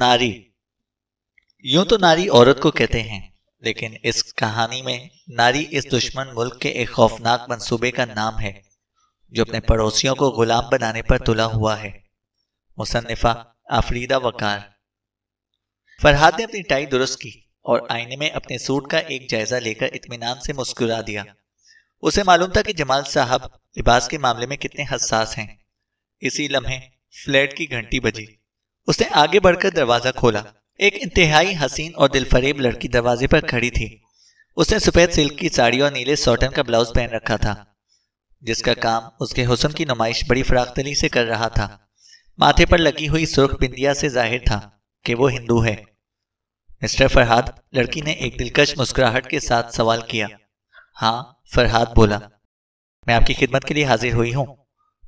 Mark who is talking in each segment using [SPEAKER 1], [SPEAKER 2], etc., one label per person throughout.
[SPEAKER 1] नारी यूं तो नारी औरत को कहते हैं लेकिन इस कहानी में नारी इस दुश्मन मुल्क के एक खौफनाक मंसूबे का नाम है जो अपने पड़ोसियों को गुलाम बनाने पर तुला हुआ है मुसन्फ़ा आफरीदा वकार फरहाद ने अपनी टाई दुरुस्त की और आईने में अपने सूट का एक जायजा लेकर इतमान से मुस्कुरा दिया उसे मालूम था कि जमाल साहब लिबास के मामले में कितने हसास हैं इसी लम्हे फ्लैट की घंटी बजी उसने आगे बढ़कर दरवाजा खोला एक इंतहाई हसीन और दिलफरेब लड़की दरवाजे पर खड़ी थी उसने सफेद सिल्क की साड़ी और नीले सॉटन का ब्लाउज पहन रखा था जिसका काम उसके हुसन की नुमाइश बड़ी फराखतली से कर रहा था माथे पर लगी हुई सुर्ख बिंदिया से जाहिर था कि वो हिंदू है मिस्टर फरहाद लड़की ने एक दिलकश मुस्कुराहट के साथ सवाल किया हाँ फरहाद बोला मैं आपकी खिदमत के लिए हाजिर हुई हूँ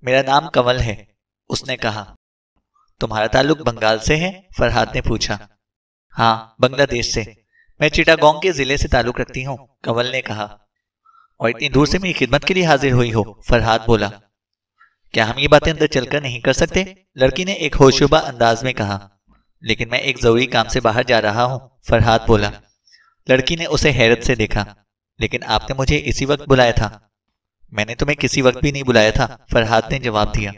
[SPEAKER 1] मेरा नाम कंवल है उसने कहा तुम्हारा ताल्लुक बंगाल से है फरहाद ने पूछा हाँ बांग्लादेश से मैं चिटागोंग के जिले से ताल्लुक रखती हूँ कंवल ने कहा और इतनी दूर से मेरी खिदमत के लिए हाजिर हुई हो फरहाद बोला क्या हम ये बातें अंदर चलकर नहीं कर सकते लड़की ने एक होशुबा अंदाज में कहा लेकिन मैं एक जरूरी काम से बाहर जा रहा हूँ फरहाद बोला लड़की ने उसे हैरत से देखा लेकिन आपने मुझे इसी वक्त बुलाया था मैंने तुम्हें किसी वक्त भी नहीं बुलाया था फरहाद ने जवाब दिया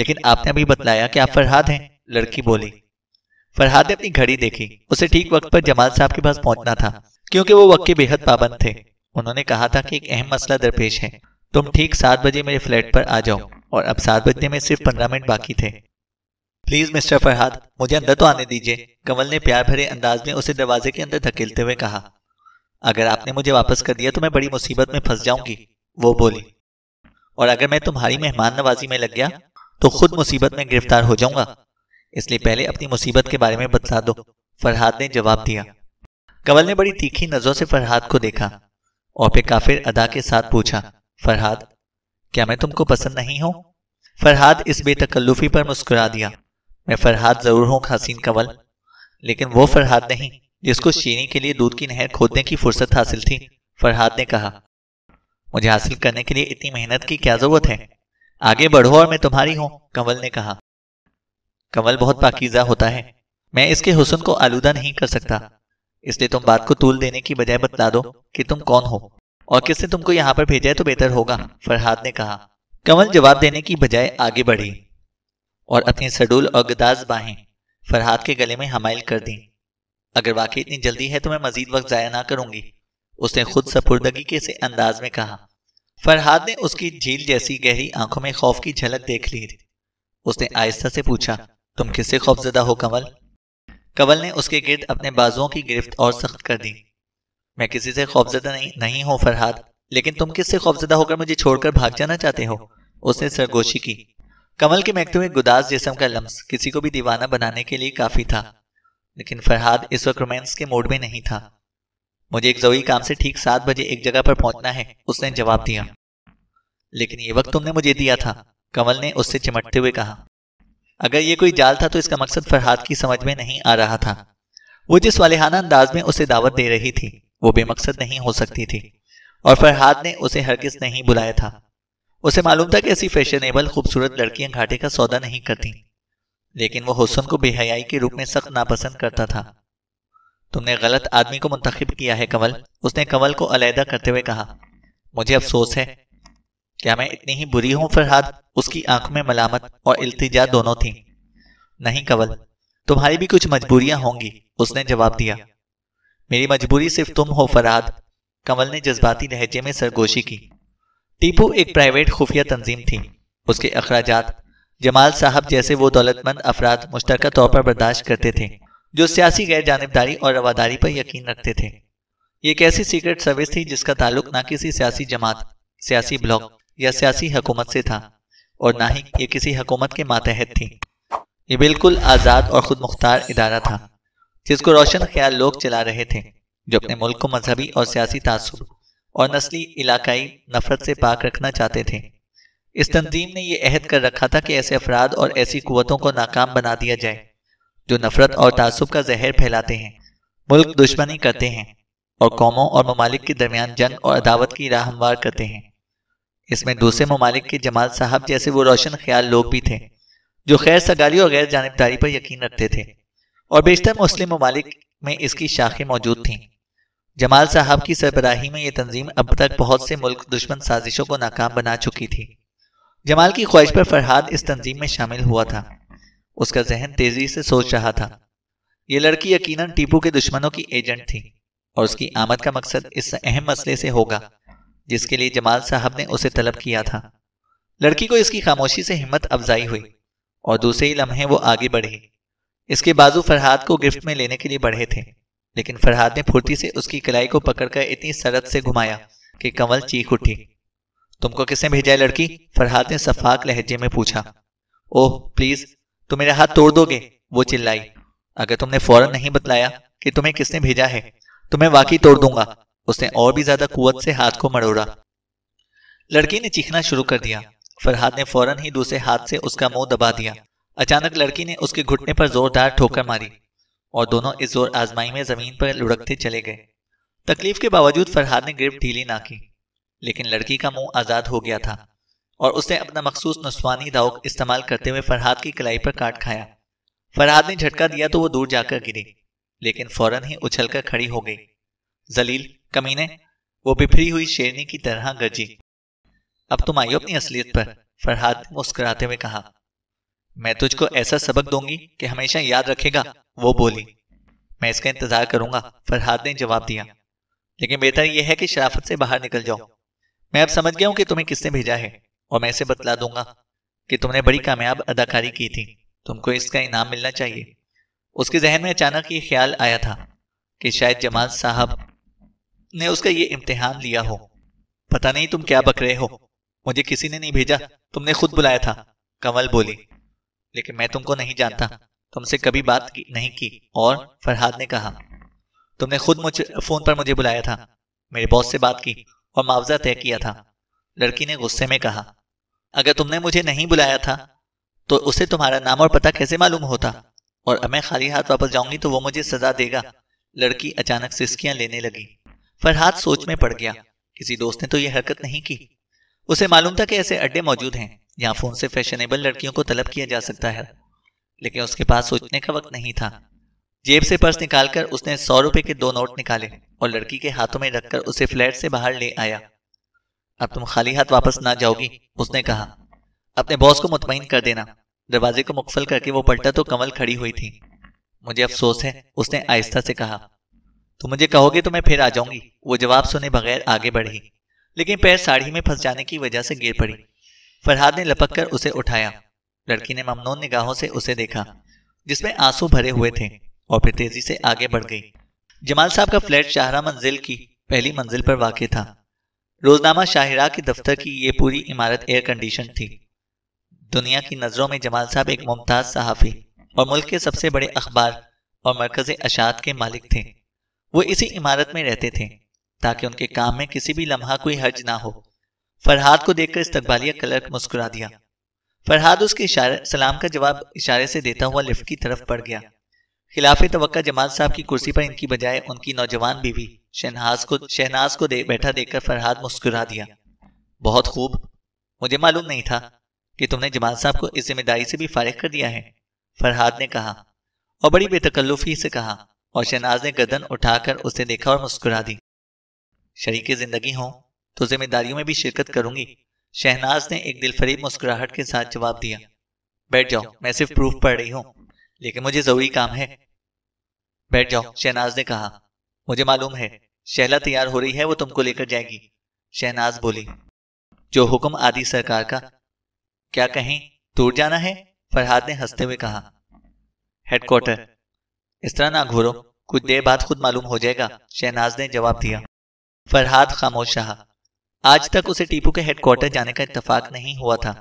[SPEAKER 1] लेकिन आपने अभी बताया कि आप फरहाद हैं लड़की बोली फरहाद ने अपनी घड़ी देखी उसे ठीक वक्त पर जमाल साहब के पास पहुंचना था क्योंकि वो वक्त के बेहद पाबंद थे उन्होंने कहा था कि एक अहम मसला दरपेश है तुम ठीक सात बजे मेरे फ्लैट पर आ जाओ और अब सात बजने में सिर्फ पंद्रह मिनट बाकी थे प्लीज मिस्टर फरहाद मुझे अंदर तो आने दीजिए कंवल ने प्यार भरे अंदाज में उसे दरवाजे के अंदर धकेलते हुए कहा अगर आपने मुझे वापस कर दिया तो मैं बड़ी मुसीबत में फंस जाऊंगी वो बोली और अगर मैं तुम्हारी मेहमान नवाजी में लग गया तो खुद मुसीबत में गिरफ्तार हो जाऊंगा इसलिए पहले अपनी मुसीबत के बारे में बता दो फरहाद ने जवाब दिया कंवल ने बड़ी तीखी नजरों से फरहाद को देखा और फिर काफिर अदा के साथ पूछा फरहाद क्या मैं तुमको पसंद नहीं हूं फरहाद इस बेतकल्लुफी पर मुस्कुरा दिया मैं फरहाद जरूर हूं हसीन कंवल लेकिन वो फरहाद नहीं जिसको शीनी के लिए दूध की नहर खोदने की फुर्सत हासिल थी फरहाद ने कहा मुझे हासिल करने के लिए इतनी मेहनत की क्या जरूरत है आगे बढ़ो और मैं तुम्हारी हूं कंवल ने कहा कंवल बहुत पाकिजा होता है मैं इसके हुसन को आलूदा नहीं कर सकता इसलिए तुम बात को तूल देने की बजाय बतला दो कि तुम कौन हो और किसने तुमको यहाँ पर भेजा है तो बेहतर होगा फरहाद ने कहा कंवल जवाब देने की बजाय आगे बढ़ी और अपनी सडूल और गदाज बाहें फरहाद के गले में हमाइल कर दी अगर वाकई इतनी जल्दी है तो मैं मजीद वक्त ज़ाया ना करूंगी उसने खुद सपुर्दगी के से अंदाज में कहा फरहाद ने उसकी झील जैसी गहरी आंखों में खौफ की झलक देख ली उसने आहिस्ता से पूछा तुम किससे खौफजदा हो कंवल कंवल ने उसके गिर्द अपने बाजुओं की गिरफ्त और सख्त कर दी मैं किसी से खौफजदा नहीं, नहीं हूं फरहाद लेकिन तुम किससे खौफजदा होकर मुझे छोड़कर भाग जाना चाहते हो उसने सरगोशी की कमल के महकते हुए गुदास जिसम का लम्स किसी को भी दीवाना बनाने के लिए काफी था लेकिन फरहाद इस वक्त रोमांस के मोड में नहीं था मुझे एक जरूरी काम से ठीक सात बजे एक जगह पर पहुंचना है उसने जवाब दिया लेकिन ये वक्त तुमने मुझे दिया था कमल ने उससे चिमटते हुए कहा अगर ये कोई जाल था तो इसका मकसद फरहाद की समझ में नहीं आ रहा था वो जिस वालेहाना अंदाज में उसे दावत दे रही थी वो बेमकसद नहीं हो सकती थी और फरहाद ने उसे हरगिज नहीं बुलाया था उसे मालूम था कि ऐसी फैशनेबल खूबसूरत लड़कियां घाटे का सौदा नहीं करती लेकिन वो हुसन को बेहयाई के रूप में सख्त नापसंद करता था तुमने गलत आदमी को मुंतखब किया है कंवल उसने कंवल को अलहदा करते हुए कहा मुझे अफसोस है क्या मैं इतनी ही बुरी हूं फरहाद उसकी आंख में मलामत और इल्तिजा दोनों थी नहीं कंवल तुम्हारी भी कुछ मजबूरियां होंगी उसने जवाब दिया मेरी मजबूरी सिर्फ तुम हो फरहाद कंवल ने जज्बाती लहजे में सरगोशी की टीपू एक प्राइवेट खुफिया तंजीम थी उसके अखराज जमाल साहब जैसे वो दौलतमंद अफराद मुश्तरक तौर पर बर्दाश्त करते थे जो सियासी गैर जानबदारी और रवादारी पर यकीन रखते थे ये एक ऐसी सीक्रेट सर्विस थी जिसका ताल्लुक न किसी सियासी जमात सियासी ब्लॉक या सियासी हकूमत से था और ना ही ये किसी हकूमत के मातहत थी ये बिल्कुल आज़ाद और खुद मुख्तार इदारा था जिसको रोशन ख्याल लोग चला रहे थे जो अपने मुल्क को मजहबी और सियासी तसब और नस्ली इलाकाई नफरत से पाक रखना चाहते थे इस तंजीम ने यह अहद कर रखा था कि ऐसे अफराद और ऐसी कुतों को नाकाम बना दिया जाए जो नफरत और तासुब का जहर फैलाते हैं मुल्क दुश्मनी करते हैं और कौमों और ममालिक के दरमियान जंग और अदावत की राह हमवार करते हैं इसमें दूसरे ममालिक के जमाल साहब जैसे वो रोशन ख्याल लोग भी थे जो खैर सगारी और गैर जानबदारी पर यकीन रखते थे और बेशतर मुस्लिम ममालिक में इसकी शाखें मौजूद थीं जमाल साहब की सरबराही में ये तंजीम अब तक बहुत से मुल्क दुश्मन साजिशों को नाकाम बना चुकी थी जमाल की ख्वाहिश पर फरहाद इस तंजीम में शामिल हुआ था उसका जहन तेजी से सोच रहा था यह लड़की यकीनन टीपू के दुश्मनों की एजेंट थी और उसकी आमद का मकसद इस अहम मसले से होगा जिसके लिए जमाल साहब ने उसे तलब किया था लड़की को इसकी खामोशी से हिम्मत अफजाई हुई और दूसरे ही लम्हे वो आगे बढ़ी इसके बाजू फरहाद को गिफ्ट में लेने के लिए बढ़े थे लेकिन फरहाद ने फुर्ती से उसकी कलाई को पकड़कर इतनी सरद से घुमाया कि कंवल चीख उठी तुमको किसने भेजा है लड़की फरहाद ने सफाक लहजे में पूछा ओह प्लीज तो मेरा हाथ तोड़ दोगे वो चिल्लाई अगर तुमने फौरन नहीं बतलाया कि तुम्हें किसने भेजा है तो मैं वाकई तोड़ दूंगा उसने और भी ज्यादा कुवत से हाथ को मड़ोड़ा लड़की ने चीखना शुरू कर दिया फरहाद ने फौरन ही दूसरे हाथ से उसका मुंह दबा दिया अचानक लड़की ने उसके घुटने पर जोरदार ठोकर मारी और दोनों इस जोर आजमाई में जमीन पर लुढ़कते चले गए तकलीफ के बावजूद फरहाद ने ग्रिप ढीली ना की लेकिन लड़की का मुंह आजाद हो गया था और उसने अपना मखसूस नस्वानी दाऊक इस्तेमाल करते हुए फरहाद की कलाई पर काट खाया फरहाद ने झटका दिया तो वो दूर जाकर गिरी लेकिन फौरन ही उछलकर खड़ी हो गई जलील कमीने वो बिफरी हुई शेरनी की तरह गरजी अब तुम आइयो अपनी असलियत पर फरहाद मुस्कुराते हुए कहा मैं तुझको ऐसा सबक दूंगी कि हमेशा याद रखेगा वो बोली मैं इसका इंतजार करूंगा फरहाद ने जवाब दिया लेकिन बेहतर यह है कि शराफत से बाहर निकल जाओ मैं अब समझ गया हूं कि तुम्हें किसने भेजा है और मैं इसे बतला दूंगा कि तुमने बड़ी कामयाब अदाकारी की थी तुमको इसका इनाम मिलना चाहिए उसके जहन में अचानक ये ख्याल आया था कि शायद जमाल साहब ने उसका ये इम्तिहान लिया हो पता नहीं तुम क्या बक रहे हो मुझे किसी ने नहीं भेजा तुमने खुद बुलाया था कंवल बोली लेकिन मैं तुमको नहीं जानता तुमसे कभी बात की, नहीं की और फरहाद ने कहा तुमने खुद मुझे फोन पर मुझे बुलाया था मेरे बॉस से बात की और मुआवजा तय किया था लड़की ने गुस्से में कहा अगर तुमने मुझे नहीं बुलाया था तो उसे तुम्हारा नाम और पता कैसे मालूम होता और अब मैं खाली हाथ वापस जाऊंगी तो वो मुझे सजा देगा लड़की अचानक सिस्कियां लेने लगी फरहाद सोच में पड़ गया किसी दोस्त ने तो यह हरकत नहीं की उसे मालूम था कि ऐसे अड्डे मौजूद हैं यहाँ फोन से फैशनेबल लड़कियों को तलब किया जा सकता है लेकिन उसके पास सोचने का वक्त नहीं था जेब से पर्स निकालकर उसने सौ रुपए के दो नोट निकाले और लड़की के हाथों में रखकर उसे फ्लैट से बाहर ले आया अब तुम खाली हाथ वापस ना जाओगी उसने कहा अपने बॉस को मुतमिन कर देना दरवाजे को मुकफल करके वो पलटा तो कमल खड़ी हुई थी मुझे अफसोस है उसने आहिस्ता से कहा तुम मुझे कहोगे तो मैं फिर आ जाऊंगी वो जवाब सुने बगैर आगे बढ़ी लेकिन पैर साड़ी में फंस जाने की वजह से गिर पड़ी फरहाद ने लपक कर उसे उठाया लड़की ने ममनून निगाहों से उसे देखा जिसमें आंसू भरे हुए थे और फिर तेजी से आगे बढ़ गई जमाल साहब का फ्लैट शाहरा मंजिल की पहली मंजिल पर वाक़ था रोजनामा शाहिरा के दफ्तर की ये पूरी इमारत एयर कंडीशन थी दुनिया की नज़रों में जमाल साहब एक मुमताज़ सहाफ़ी और मुल्क के सबसे बड़े अखबार और मरकज़ अशात के मालिक थे वो इसी इमारत में रहते थे ताकि उनके काम में किसी भी लम्हा कोई हर्ज ना हो फरहाद को देखकर इस्तबालिया कलर्क मुस्कुरा दिया फरहाद उसके इशारे सलाम का जवाब इशारे से देता हुआ लिफ्ट की तरफ बढ़ गया खिलाफ तो जमाल साहब की कुर्सी पर इनकी बजाय उनकी नौजवान बीवी शहनाज को शहनाज को दे बैठा देखकर फरहाद मुस्कुरा दिया बहुत खूब मुझे मालूम नहीं था कि तुमने जमाल साहब को इस जिम्मेदारी से भी फारिग कर दिया है फरहाद ने कहा और बड़ी बेतकल्लुफी से कहा और शहनाज ने गर्दन उठाकर उसे देखा और मुस्कुरा दी शरीक जिंदगी हो तो जिम्मेदारियों में भी शिरकत करूंगी शहनाज ने एक दिलफरीब मुस्कुराहट के साथ जवाब दिया बैठ जाओ मैं सिर्फ प्रूफ पढ़ रही हूँ लेकिन मुझे जरूरी काम है बैठ जाओ शहनाज ने कहा मुझे मालूम है शहला तैयार हो रही है वो तुमको लेकर जाएगी शहनाज बोली जो हुक्म आदि सरकार का क्या कहें दूर जाना है फरहाद ने हंसते हुए कहा हेडक्वार्टर इस तरह ना घोरो कुछ देर बाद खुद मालूम हो जाएगा शहनाज ने जवाब दिया फरहाद खामोश रहा आज तक उसे टीपू के हेडक्वार्टर जाने का इतफाक नहीं हुआ था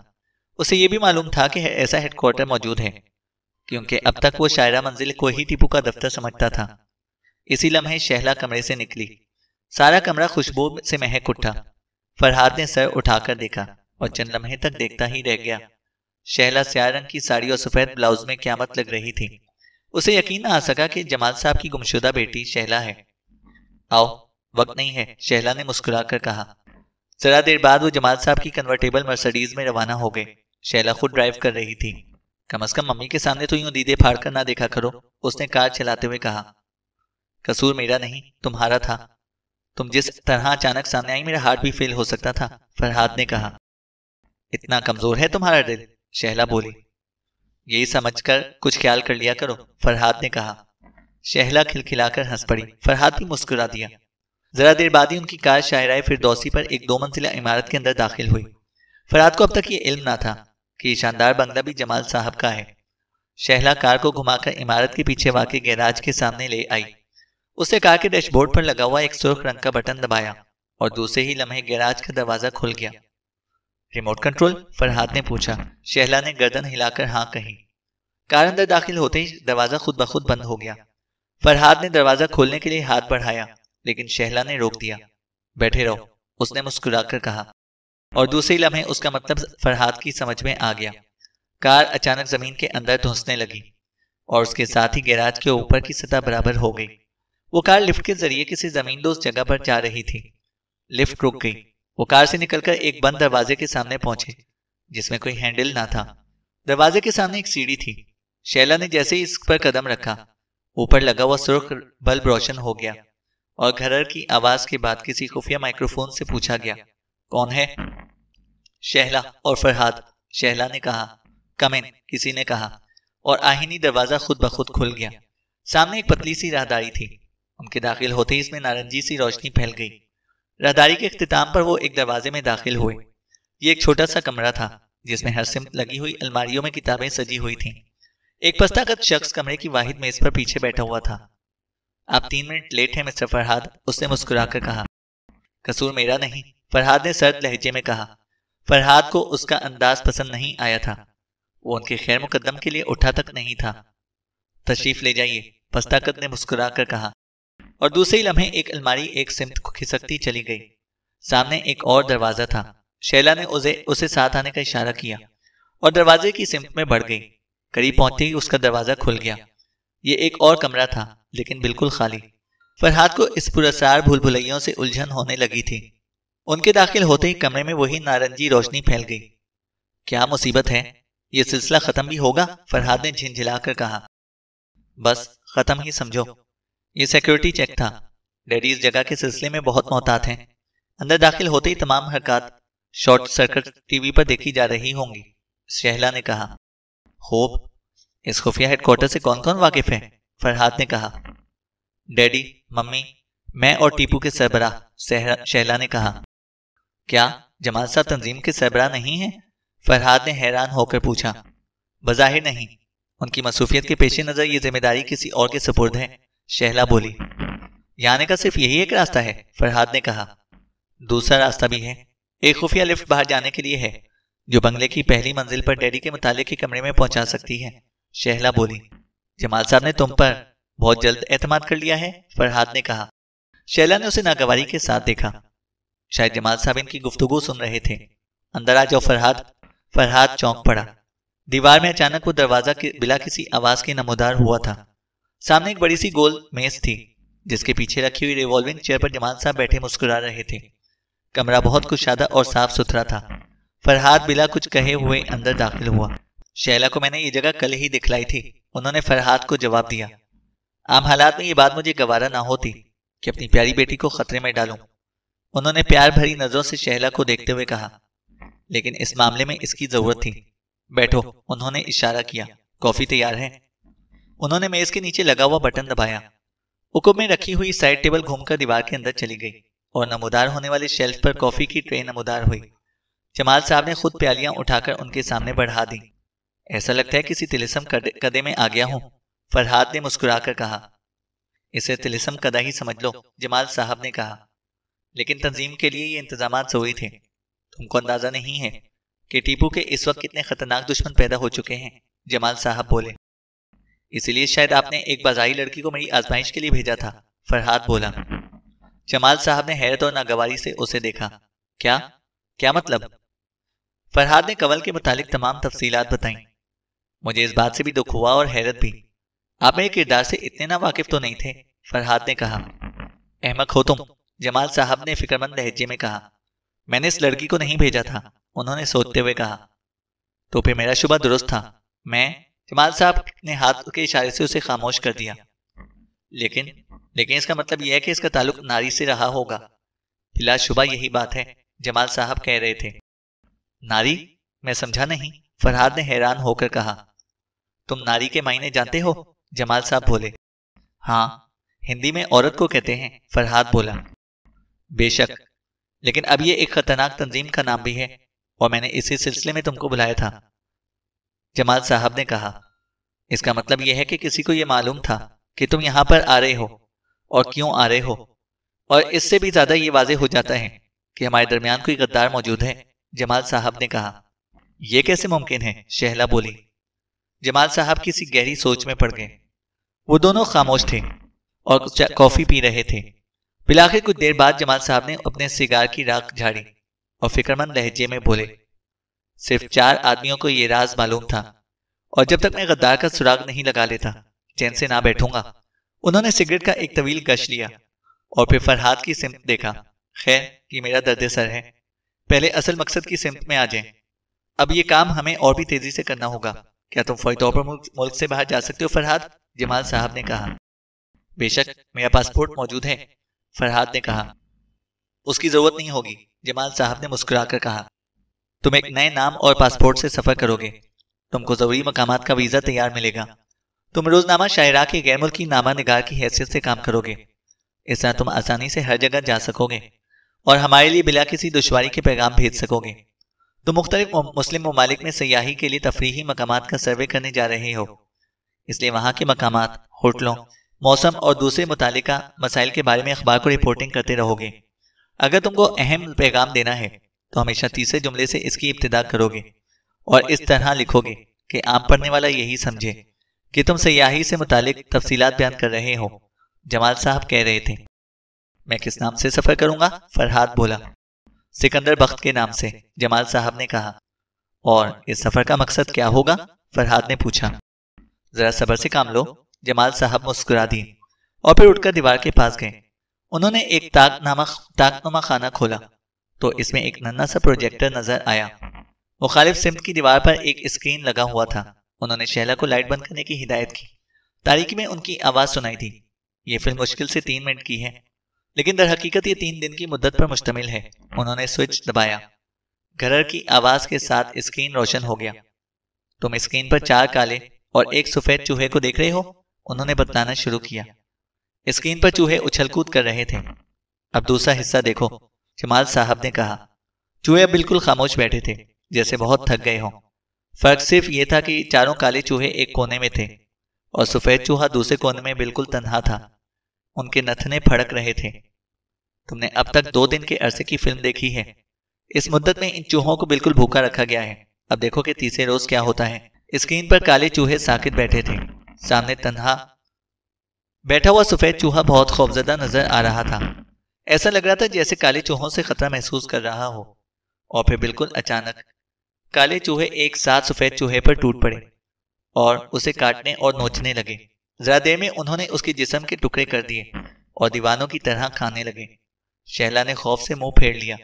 [SPEAKER 1] उसे यह भी मालूम था कि ऐसा हेडक्वार्टर मौजूद है क्योंकि अब तक वो शायरा मंजिल को ही टीपू का दफ्तर समझता था इसी लम्हे शहला कमरे से निकली सारा कमरा खुशबू से महक उठा फरहाद ने सर उठाकर देखा और चंद लम्हे तक देखता ही रह गया शहला स्याह रंग की साड़ी और सफेद ब्लाउज में क्यामत लग रही थी उसे यकीन ना आ सका कि जमाल साहब की गुमशुदा बेटी शहला है आओ वक्त नहीं है शहला ने मुस्कुरा कर कहा जरा देर बाद वो जमाल साहब की कन्वर्टेबल मर्सडीज में रवाना हो गए शैला खुद ड्राइव कर रही थी कम अज कम मम्मी के सामने तो यूं दीदे फाड़ कर ना देखा करो उसने कार चलाते हुए कहा कसूर मेरा नहीं तुम्हारा था तुम जिस तरह अचानक सामने आई मेरा हार्ट भी फेल हो सकता था फरहाद ने कहा इतना कमजोर है तुम्हारा दिल शहला बोली यही समझकर कुछ ख्याल कर लिया करो फरहाद ने कहा शहला खिलखिलाकर हंस पड़ी फरहाद भी मुस्कुरा दिया जरा देर बाद ही उनकी कार शायराए फिरदौसी पर एक दो मंजिला इमारत के अंदर दाखिल हुई फरहाद को अब तक ये इल्म ना था कि शानदार बंगला भी जमाल साहब का है शहला कार को घुमाकर इमारत के पीछे वाके गैराज के सामने ले आई उसे कार के डैशबोर्ड पर लगा हुआ एक सुर्ख रंग का बटन दबाया और दूसरे ही लम्हे गैराज का दरवाजा खुल गया रिमोट कंट्रोल फरहाद ने पूछा शहला ने गर्दन हिलाकर हाँ कही कार अंदर दाखिल होते ही दरवाजा खुद ब खुद बंद हो गया फरहाद ने दरवाजा खोलने के लिए हाथ बढ़ाया लेकिन शहला ने रोक दिया बैठे रहो उसने मुस्कुराकर कहा और दूसरे लम्हे उसका मतलब फरहाद की समझ में आ गया कार अचानक जमीन के अंदर धुंसने लगी और उसके साथ ही गैराज के ऊपर की सतह बराबर हो गई वो कार लिफ्ट के जरिए किसी जमीन दोस्त जगह पर जा रही थी लिफ्ट रुक गई वो कार से निकलकर एक बंद दरवाजे के सामने पहुंचे जिसमें कोई हैंडल ना था दरवाजे के सामने एक सीढ़ी थी शैला ने जैसे ही इस पर कदम रखा ऊपर लगा हुआ सुर्ख बल्ब रोशन हो गया और घरर की आवाज के बाद किसी खुफिया माइक्रोफोन से पूछा गया कौन है शहला और फरहाद शहला ने कहा कमेन किसी ने कहा और आहिनी दरवाजा खुद ब खुद खुल गया सामने एक पतली सी राहदारी थी उनके दाखिल होते ही इसमें नारंगी सी रोशनी फैल गई रहदारी के अख्ताम पर वो एक दरवाजे में दाखिल हुए ये एक छोटा सा कमरा था जिसमें हर सिमत लगी हुई अलमारियों में किताबें सजी हुई थीं एक पस्तागत शख्स कमरे की वाहिद मेज पर पीछे बैठा हुआ था आप तीन मिनट लेट हैं मिस्टर फरहाद उसने मुस्कुराकर कहा कसूर मेरा नहीं फरहाद ने सर्द लहजे में कहा फरहाद को उसका अंदाज पसंद नहीं आया था वो उनके खैर मुकदम के लिए उठा तक नहीं था तशरीफ ले जाइए पस्ताकत ने मुस्कुरा कर कहा और दूसरे लम्हे एक अलमारी एक सिमत को खिसकती चली गई सामने एक और दरवाजा था शैला ने उसे उसे साथ आने का इशारा किया और दरवाजे की सिमत में बढ़ गई करीब पहुंचते ही उसका दरवाजा खुल गया ये एक और कमरा था लेकिन बिल्कुल खाली फरहाद को इस पुरस्कार भूल भुलैयों से उलझन होने लगी थी उनके दाखिल होते ही कमरे में वही नारंगी रोशनी फैल गई क्या मुसीबत है ये सिलसिला खत्म भी होगा फरहाद ने झिझिला कर कहा बस खत्म ही समझो ये सिक्योरिटी चेक था डैडी इस जगह के सिलसिले में बहुत मोहतात हैं अंदर दाखिल होते ही तमाम हरकत शॉर्ट सर्किट टीवी पर देखी जा रही होंगी शहला ने कहा होप इस खुफिया हेडक्वार्टर से कौन कौन वाकिफ है फरहाद ने कहा डैडी मम्मी मैं और टीपू के सरबराह शहला ने कहा क्या जमाल साहब तंजीम के सरबरा नहीं है फरहाद ने हैरान होकर पूछा बज़ाहिर नहीं उनकी मसूफियत के पेश नज़र ये जिम्मेदारी किसी और के सपुर्द है शहला बोली यहाँ का सिर्फ यही एक रास्ता है फरहाद ने कहा दूसरा रास्ता भी है एक खुफिया लिफ्ट बाहर जाने के लिए है जो बंगले की पहली मंजिल पर डैडी के मुताले के कमरे में पहुंचा सकती है शहला बोली जमाल साहब ने तुम पर बहुत जल्द एतमाद कर लिया है फरहाद ने कहा शैला ने उसे नागवारी के साथ देखा शायद जमाल साहब इनकी गुफ्तगु सुन रहे थे अंदर आ जाओ फरहाद फरहाद चौंक पड़ा दीवार में अचानक वो दरवाज़ा बिला किसी आवाज़ के नमोदार हुआ था सामने एक बड़ी सी गोल मेज थी जिसके पीछे रखी हुई रिवॉल्विंग चेयर पर जमान साहब बैठे मुस्कुरा रहे थे कमरा बहुत कुशादा और साफ सुथरा था फरहाद बिला कुछ कहे हुए अंदर दाखिल हुआ शैला को मैंने ये जगह कल ही दिखलाई थी उन्होंने फरहाद को जवाब दिया आम हालात में ये बात मुझे गवारा ना होती कि अपनी प्यारी बेटी को खतरे में डालूं उन्होंने प्यार भरी नजरों से शहला को देखते हुए कहा लेकिन इस मामले में इसकी जरूरत थी बैठो उन्होंने इशारा किया कॉफी तैयार है उन्होंने मेज के नीचे लगा हुआ बटन दबाया उकुब में रखी हुई साइड टेबल घूमकर दीवार के अंदर चली गई और नमोदार होने वाले शेल्फ पर कॉफी की ट्रे नमोदार हुई जमाल साहब ने खुद प्यालियां उठाकर उनके सामने बढ़ा दी ऐसा लगता है किसी तिलिस्म कदे में आ गया हूं फरहाद ने मुस्कुराकर कहा इसे तिलिस्म कदा ही समझ लो जमाल साहब ने कहा लेकिन तंजीम के लिए ये इंतजाम जरूरी थे तुमको अंदाजा नहीं है कि टीपू के इस वक्त कितने खतरनाक दुश्मन पैदा हो चुके हैं जमाल साहब बोले इसीलिए शायद आपने एक बाजारी लड़की को मेरी आजमाइश के लिए भेजा था फरहाद बोला जमाल साहब ने हैरत और नागवारी से उसे देखा क्या क्या मतलब फरहाद ने कंवल के मुतालिक तमाम तफसीलात बताई मुझे इस बात से भी दुख हुआ और हैरत भी आप मेरे किरदार से इतने ना वाकिफ तो नहीं थे फरहाद ने कहा अहमक हो तुम जमाल साहब ने फिक्रमंद लहजे में कहा मैंने इस लड़की को नहीं भेजा था उन्होंने सोचते हुए कहा तो फिर मेरा शुबा दुरुस्त था मैं जमाल साहब ने हाथ के इशारे से उसे खामोश कर दिया लेकिन लेकिन इसका मतलब यह है कि इसका ताल्लुक नारी से रहा होगा शुबा यही बात है जमाल साहब कह रहे थे नारी मैं समझा नहीं फरहाद ने हैरान होकर कहा तुम नारी के मायने जानते हो जमाल साहब बोले हाँ हिंदी में औरत को कहते हैं फरहाद बोला बेशक लेकिन अब यह एक खतरनाक तंजीम का नाम भी है और मैंने इसी सिलसिले में तुमको बुलाया था जमाल साहब ने कहा इसका मतलब यह है कि किसी को यह मालूम था कि तुम यहां पर आ रहे हो और क्यों आ रहे हो और इससे भी ज्यादा यह वाजे हो जाता है कि हमारे दरमियान कोई गद्दार मौजूद है जमाल साहब ने कहा यह कैसे मुमकिन है शहला बोली जमाल साहब किसी गहरी सोच में पड़ गए वो दोनों खामोश थे और कॉफी पी रहे थे बिलाखिर कुछ देर बाद जमाल साहब ने अपने सिगार की राख झाड़ी और फिक्रमंद लहजे में बोले सिर्फ चार आदमियों को यह राज मालूम था और जब तक मैं गद्दार का सुराग नहीं लगा लेता चैन से ना बैठूंगा उन्होंने सिगरेट का एक तवील गश लिया और फिर फरहाद की सिमत देखा खैर कि मेरा दर्द सर है पहले असल मकसद की सिमत में आ जाए अब ये काम हमें और भी तेजी से करना होगा क्या तुम फौरी तौर पर मुल्क से बाहर जा सकते हो फरहाद जमाल साहब ने कहा बेशक मेरा पासपोर्ट मौजूद है फरहाद ने कहा उसकी जरूरत नहीं होगी जमाल साहब ने मुस्कुराकर कहा तुम एक नए नाम और पासपोर्ट से सफर करोगे तुमको जरूरी मकाम का वीजा तैयार मिलेगा तुम रोजनामा शायरा के गैर मुल्की नामा निगार की हैसियत से काम करोगे इस तरह तुम आसानी से हर जगह जा सकोगे और हमारे लिए बिला किसी दुशारी के पैगाम भेज सकोगे तुम मुख्तलिफ मुस्लिम ममालिक में सयाही के लिए तफरी मकाम का सर्वे करने जा रहे हो इसलिए वहाँ के मकाम होटलों मौसम और दूसरे मुतल मसाइल के बारे में अखबार को रिपोर्टिंग करते रहोगे अगर तुमको अहम पैगाम देना है तो हमेशा तीसरे जुमले से इसकी इब्तदा करोगे और इस तरह लिखोगे कि आप पढ़ने वाला यही समझे कि तुम सयाही से मुतालिक तफसीलात बयान कर रहे हो जमाल साहब कह रहे थे मैं किस नाम से सफ़र करूंगा फरहाद बोला सिकंदर बख्त के नाम से जमाल साहब ने कहा और इस सफ़र का मकसद क्या होगा फरहाद ने पूछा ज़रा सबर से काम लो जमाल साहब मुस्कुरा दिए और फिर उठकर दीवार के पास गए उन्होंने एक ताक नामा ताकनुमा खाना खोला तो इसमें एक नन्ना सा प्रोजेक्टर नजर आया मुखालिफ सिमत की दीवार पर एक स्क्रीन लगा हुआ था उन्होंने शहला को लाइट बंद करने की हिदायत की तारीखी में उनकी आवाज़ सुनाई थी ये फिल्म मुश्किल से तीन मिनट की है लेकिन दर हकीकत ये तीन दिन की मुद्दत पर मुश्तमिल है उन्होंने स्विच दबाया घरर की आवाज़ के साथ स्क्रीन रोशन हो गया तुम स्क्रीन पर चार काले और एक सफ़ेद चूहे को देख रहे हो उन्होंने बताना शुरू किया स्क्रीन पर चूहे उछलकूद कर रहे थे अब दूसरा हिस्सा देखो जमाल साहब ने कहा चूहे बिल्कुल खामोश बैठे थे जैसे बहुत थक गए हों फर्क सिर्फ ये था कि चारों काले चूहे एक कोने में थे और सफ़ेद चूहा दूसरे कोने में बिल्कुल तन्हा था उनके नथने फड़क रहे थे तुमने अब तक दो दिन के अरसे की फिल्म देखी है इस मुद्दत में इन चूहों को बिल्कुल भूखा रखा गया है अब देखो कि तीसरे रोज क्या होता है स्क्रीन पर काले चूहे साकित बैठे थे सामने तन्हा बैठा हुआ सफ़ेद चूहा बहुत खौफजदा नजर आ रहा था ऐसा लग रहा था जैसे काले चूहों से खतरा महसूस कर रहा हो और फिर बिल्कुल अचानक काले चूहे एक साथ सफेद चूहे पर टूट पड़े और उसे काटने और नोचने लगे जरा देर में उन्होंने उसके जिसम के टुकड़े कर दिए और दीवानों की तरह खाने लगे शहला ने खौफ से मुंह फेर लिया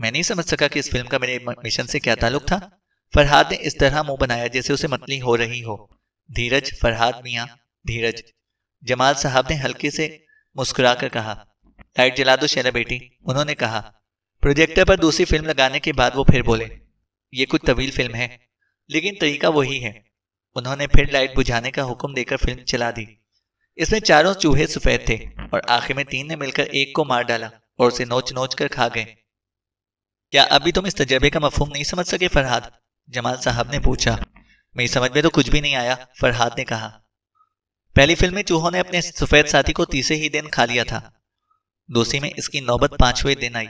[SPEAKER 1] मैं नहीं समझ सका कि इस फिल्म का मेरे मिशन से क्या ताल्लुक था फरहाद ने इस तरह मुंह बनाया जैसे उसे मतली हो रही हो धीरज फरहाद मियाँ धीरज जमाल साहब ने हल्के से मुस्कुरा कर कहा लाइट जला दो शेरा बेटी उन्होंने कहा प्रोजेक्टर पर दूसरी फिल्म लगाने के बाद वो फिर बोले ये कुछ तवील फिल्म है लेकिन तरीका वही है उन्होंने फिर लाइट बुझाने का हुक्म देकर फिल्म चला दी इसमें चारों चूहे सफेद थे और आखिर में तीन ने मिलकर एक को मार डाला और उसे नोच नोच कर खा गए क्या अभी तुम इस तजर्बे का मफहम नहीं समझ सके फरहाद जमाल साहब ने पूछा मेरी समझ में तो कुछ भी नहीं आया फरहाद ने कहा पहली फिल्म में चूहों ने अपने सफेद साथी को तीसरे ही दिन खा लिया था दोषी में इसकी नौबत पांचवें दिन आई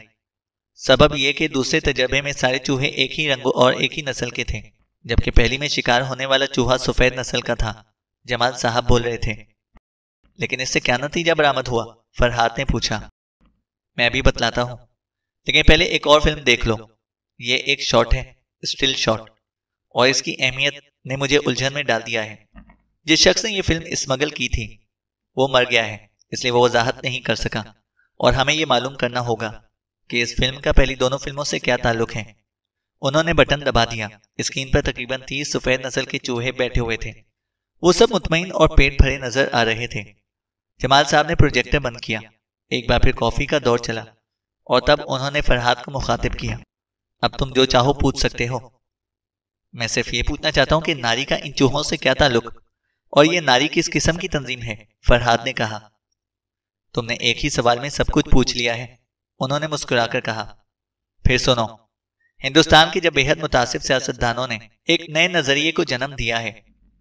[SPEAKER 1] सबब यह कि दूसरे तजर्बे में सारे चूहे एक ही रंगों और एक ही नस्ल के थे जबकि पहली में शिकार होने वाला चूहा सफेद नस्ल का था जमाल साहब बोल रहे थे लेकिन इससे क्या नतीजा बरामद हुआ फरहाद ने पूछा मैं भी बतलाता हूं लेकिन पहले एक और फिल्म देख लो ये एक शॉट है स्टिल शॉट और इसकी अहमियत ने मुझे उलझन में डाल दिया है जिस शख्स ने यह फिल्म स्मगल की थी वो मर गया है इसलिए वो वजाहत नहीं कर सका और हमें यह मालूम करना होगा कि इस फिल्म का पहली दोनों फिल्मों से क्या ताल्लुक है उन्होंने बटन दबा दिया स्क्रीन पर तकरीबन तीस सफेद नस्ल के चूहे बैठे हुए थे वो सब मुतमिन और पेट भरे नजर आ रहे थे जमाल साहब ने प्रोजेक्टर बंद किया एक बार फिर कॉफी का दौर चला और तब उन्होंने फरहाद को मुखातिब किया अब तुम जो चाहो पूछ सकते हो मैं सिर्फ ये पूछना चाहता हूँ कि नारी का इन चूहों से क्या ताल्लुक और ये नारी किस किस्म की तंजीम है फरहाद ने कहा तुमने एक ही सवाल में सब कुछ पूछ लिया है उन्होंने मुस्कुराकर कहा फिर सुनो हिंदुस्तान के जब बेहद मुतासिब सियासतदानों ने एक नए नजरिए को जन्म दिया है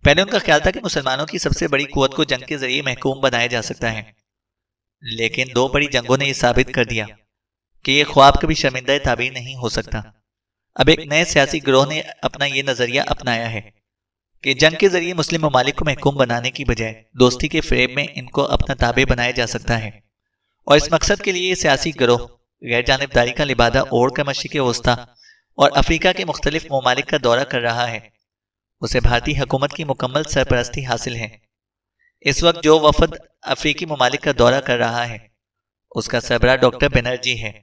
[SPEAKER 1] पहले उनका ख्याल था कि मुसलमानों की सबसे बड़ी कुत को जंग के जरिए महकूम बनाया जा सकता है लेकिन दो बड़ी जंगों ने यह साबित कर दिया कि यह ख्वाब कभी शर्मिंदा ताबीर नहीं हो सकता अब एक नए सियासी ग्रोह ने अपना यह नजरिया अपनाया है कि जंग के जरिए मुस्लिम ममालिक को महकूम बनाने की बजाय दोस्ती के फ्रेम में इनको अपना ताबे बनाया जा सकता है और इस मकसद के लिए सियासी गरोह गैर जानबदारी का लिबादा ओढ़ कर मशीक वस्ता और अफ्रीका के मुख्तलिफ ममालिक का दौरा कर रहा है उसे भारतीय हुकूमत की मुकम्मल सरपरस्ती हासिल है इस वक्त जो वफद अफ्रीकी ममालिक का दौरा कर रहा है उसका सरबरा डॉक्टर बनर्जी है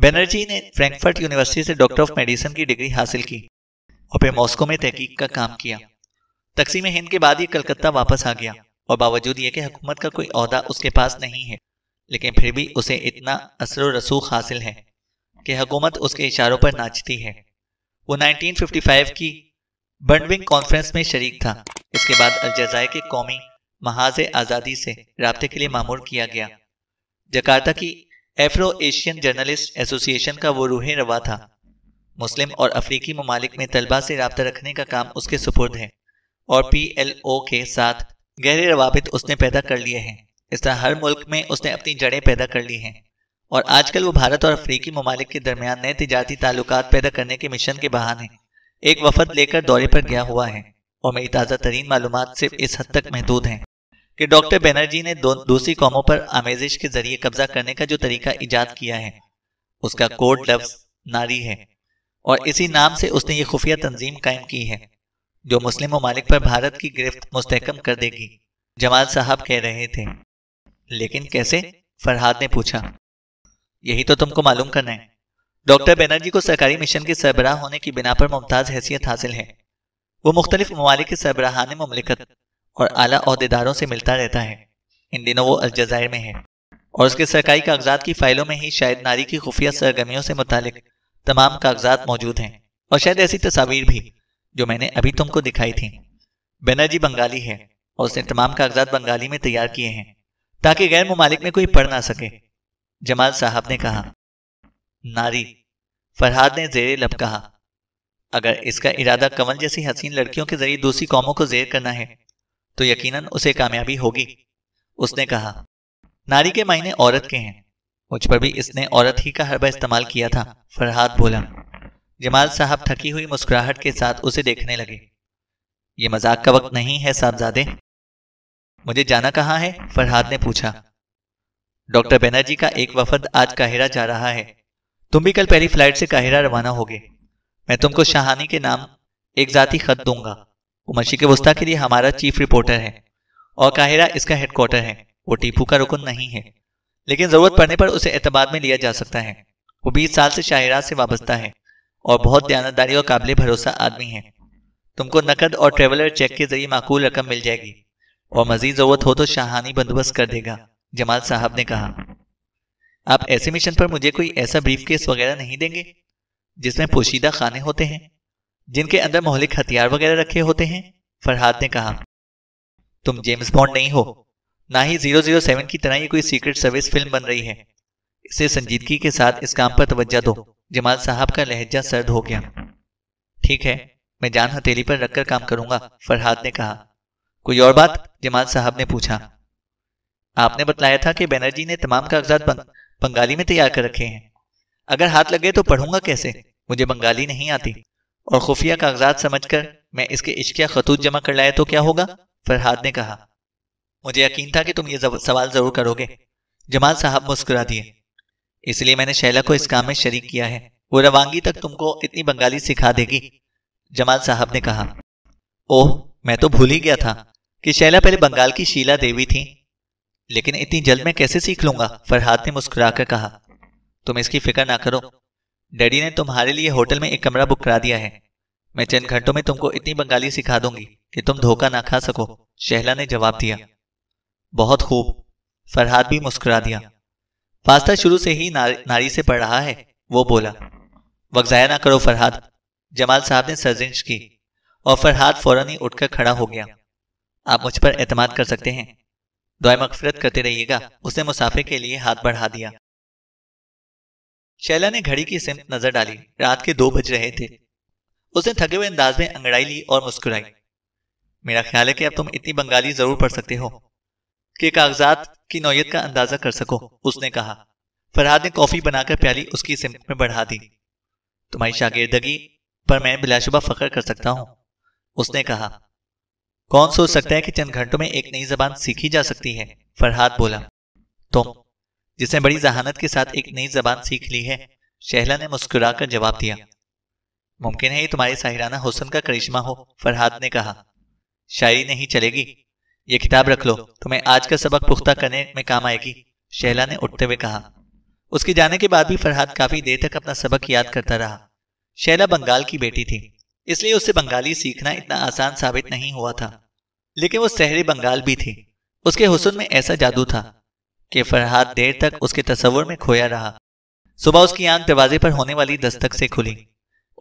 [SPEAKER 1] बनर्जी ने फ्रैंकफर्ट यूनिवर्सिटी से डॉक्टर ऑफ मेडिसिन की डिग्री हासिल की और फिर मॉस्को में तहकीक का काम किया तकसीम हिंद के बाद ये कलकत्ता वापस आ गया और बावजूद ये कि हुकूमत का कोई अहदा उसके पास नहीं है लेकिन फिर भी उसे इतना असर रसूख हासिल है कि हुकूमत उसके इशारों पर नाचती है वो 1955 की बर्नविंग कॉन्फ्रेंस में शरीक था इसके बाद अलजायर के कौमी महाज आज़ादी से रबते के लिए मामूर किया गया जकार्ता की एफ्रो एशियन जर्नलिस्ट एसोसिएशन का वो रूहे रवा था मुस्लिम और अफ्रीकी ममालिक में तलबा से रबता रखने का काम उसके सुपुर्द है और पी एल ओ के साथ गहरे रवाबित उसने पैदा कर लिए हैं इस तरह हर मुल्क में उसने अपनी जड़ें पैदा कर ली हैं और आजकल वो भारत और अफ्रीकी ममालिक के दरमियान नए तजारती ताल्लुक पैदा करने के मिशन के बहाने एक वफद लेकर दौरे पर गया हुआ है और मेरी ताज़ा तरीन मालूम सिर्फ इस हद तक महदूद हैं कि डॉक्टर बनर्जी ने दो, दूसरी कौमों पर आमेजिश के जरिए कब्जा करने का जो तरीका ईजाद किया है उसका कोड लफ्ज नारी है और इसी नाम से उसने ये खुफिया तंजीम कायम की है जो मुस्लिम ममालिक पर भारत की गिरफ्त मुस्तकम कर देगी जमाल साहब कह रहे थे लेकिन कैसे फरहाद ने पूछा यही तो तुमको मालूम करना है डॉक्टर बैनर्जी को सरकारी मिशन के सरबराह होने की बिना पर मुमताज हैसियत हासिल है वो मुख्तलिफ ममालिक के सरबराहान ममलिकत और आला अहदेदारों से मिलता रहता है इन दिनों वो अलजायर में है और उसके सरकारी कागजात की फाइलों में ही शायद नारी की खुफिया सरगर्मियों से मुतल तमाम कागजात मौजूद हैं और शायद ऐसी तस्वीर भी जो मैंने अभी तुमको दिखाई थी बनर्जी बंगाली है और उसने तमाम कागजात बंगाली में तैयार किए हैं ताकि गैर ममालिक में कोई पढ़ ना सके जमाल साहब ने कहा नारी फरहाद ने जेर लब कहा अगर इसका इरादा कमल जैसी हसीन लड़कियों के जरिए दूसरी कौमों को जेर करना है तो यकीनन उसे कामयाबी होगी उसने कहा नारी के मायने औरत के हैं मुझ पर भी इसने औरत ही का हरबा इस्तेमाल किया था फरहाद बोला जमाल साहब थकी हुई मुस्कुराहट के साथ उसे देखने लगे ये मजाक का वक्त नहीं है साहबजादे मुझे जाना कहाँ है फरहाद ने पूछा डॉक्टर बनर्जी का एक वफद आज काहिरा जा रहा है तुम भी कल पहली फ्लाइट से काहिरा रवाना होगे मैं तुमको शाहानी के नाम एक जाती खत दूंगा वो मशीक वस्ता के लिए हमारा चीफ रिपोर्टर है और काहिरा इसका हेडक्वार्टर है वो टीपू का रुकन नहीं है लेकिन ज़रूरत पड़ने पर उसे एतबाद में लिया जा सकता है वो बीस साल से शाहिरा से वाबस्ता है और बहुत दयानतदारी और काबिल भरोसा आदमी है तुमको नकद और ट्रेवलर चेक के जरिए माकूल रकम मिल जाएगी और मजीद ज़रूरत हो तो शाहानी बंदोबस्त कर देगा जमाल साहब ने कहा आप ऐसे मिशन पर मुझे कोई ऐसा ब्रीफ केस वगैरह नहीं देंगे जिसमें पोशीदा खाने होते हैं जिनके अंदर मोहलिक हथियार वगैरह रखे होते हैं फरहाद ने कहा तुम जेम्स बॉन्ड नहीं हो ना ही 007 की तरह ये कोई सीक्रेट सर्विस फिल्म बन रही है इसे संजीदगी के साथ इस काम पर तवज्जो दो जमाल साहब का लहजा सर्द हो गया ठीक है मैं जान हथेली पर रखकर काम करूंगा फरहाद ने कहा कोई और बात जमाल साहब ने पूछा आपने बताया था कि बैनर्जी ने तमाम कागजात बंगाली में तैयार कर रखे हैं अगर हाथ लगे तो पढ़ूंगा कैसे मुझे बंगाली नहीं आती और खुफिया कागजात समझकर मैं इसके इश्किया खतूत जमा कर लाया तो क्या होगा फरहाद ने कहा मुझे यकीन था कि तुम ये सवाल जरूर करोगे जमाल साहब मुस्कुरा दिए इसलिए मैंने शैला को इस काम में शरीक किया है वो रवानगी तक तुमको इतनी बंगाली सिखा देगी जमाल साहब ने कहा ओह मैं तो भूल ही गया था कि शैला पहले बंगाल की शीला देवी थी लेकिन इतनी जल्द मैं कैसे सीख लूंगा फरहाद ने मुस्कुराकर कहा तुम इसकी फिक्र ना करो डैडी ने तुम्हारे लिए होटल में एक कमरा बुक करा दिया है मैं चंद घंटों में तुमको इतनी बंगाली सिखा दूंगी कि तुम धोखा ना खा सको शहला ने जवाब दिया बहुत खूब फरहाद भी मुस्कुरा दिया फास्ता शुरू से ही नारी, नारी से पढ़ रहा है वो बोला वक्त ज़ाया ना करो फरहाद जमाल साहब ने सर्जिंच की और फरहाद फौरन ही उठकर खड़ा हो गया आप मुझ पर एतमाद कर सकते हैं दुआ मकफरत करते रहिएगा उसने मुसाफिर के लिए हाथ बढ़ा दिया शैला ने घड़ी की सिमत नजर डाली रात के दो बज रहे थे उसने थके हुए अंदाज में अंगड़ाई ली और मुस्कुराई मेरा ख्याल है कि अब तुम इतनी बंगाली जरूर पढ़ सकते हो के कागजात की नौयत का अंदाजा कर सको उसने कहा फरहाद ने कॉफी बनाकर प्याली उसकी सिमत में बढ़ा दी तुम्हारी शागिर्दगी पर मैं बिलाशुबा फख्र कर सकता हूँ उसने कहा कौन सोच सकता है कि चंद घंटों में एक नई जबान सीखी जा सकती है फरहाद बोला तुम जिसने बड़ी जहानत के साथ एक नई जबान सीख ली है शहला ने मुस्कुरा कर जवाब दिया मुमकिन है ये तुम्हारे साहिराना हुसन का करिश्मा हो फरहाद ने कहा शायरी नहीं चलेगी ये किताब रख लो तुम्हें आज का सबक पुख्ता करने में काम आएगी शैला ने उठते हुए कहा उसके जाने के बाद भी फरहाद काफी देर तक अपना सबक याद करता रहा शैला बंगाल की बेटी थी इसलिए उससे बंगाली सीखना इतना आसान साबित नहीं हुआ था लेकिन वो सहरे बंगाल भी थी उसके हुसन में ऐसा जादू था कि फरहाद देर तक उसके तस्वुर में खोया रहा सुबह उसकी आंख दरवाजे पर होने वाली दस्तक से खुली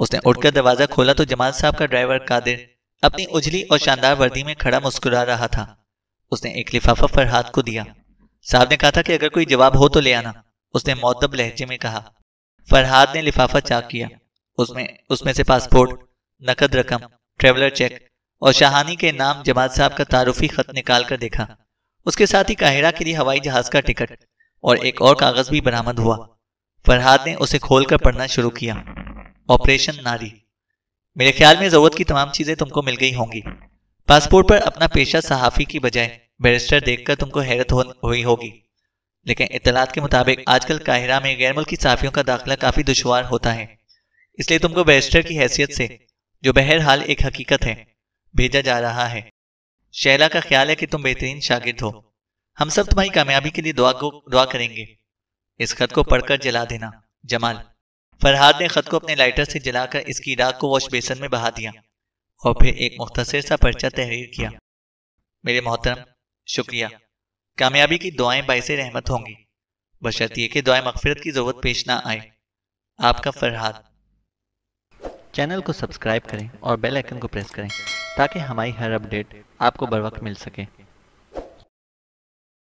[SPEAKER 1] उसने उठकर दरवाजा खोला तो जमाल साहब का ड्राइवर कादिर अपनी उजली और शानदार वर्दी में खड़ा मुस्कुरा रहा था उसने एक लिफाफा फरहाद को दिया साहब ने कहा था कि अगर कोई जवाब हो तो ले आना उसने मौदब लहजे में कहा फरहाद ने लिफाफा चाक किया उसमें उसमें से पासपोर्ट नकद रकम ट्रेवलर चेक और शाहानी के नाम जमात साहब का तारुफी खत निकाल कर देखा उसके साथ ही काहिरा के लिए हवाई जहाज का टिकट और एक और कागज भी बरामद हुआ फरहाद ने उसे खोलकर पढ़ना शुरू किया ऑपरेशन नारी मेरे ख्याल में ज़रूरत की तमाम चीज़ें तुमको मिल गई होंगी पासपोर्ट पर अपना पेशा सहाफ़ी की बजाय बैरिस्टर देखकर तुमको हैरत हुई होगी लेकिन इतलात के मुताबिक आजकल काहिरा में गैर मुल्की साफियों का दाखिला काफ़ी दुशवार होता है इसलिए तुमको बैरिस्टर की हैसियत से जो बहरहाल एक हकीकत है भेजा जा रहा है शैला का ख्याल है कि तुम बेहतरीन शागिर्द हो हम सब तुम्हारी कामयाबी के लिए दुआ को दुआ करेंगे इस खत को पढ़कर जला देना जमाल फरहाद ने ख़त को अपने लाइटर से जलाकर इसकी राख को वॉश बेसन में बहा दिया और फिर एक मुख्तर सा पर्चा तहरीर किया मेरे मोहतरम शुक्रिया कामयाबी की दुआएं बायसे रहमत होंगी बशर्तिए कि दुआएं मगफरत की ज़रूरत पेश ना आए आपका फरहाद चैनल को सब्सक्राइब करें और बेल आइकन को प्रेस करें ताकि हमारी हर अपडेट आपको बर वक्त मिल सके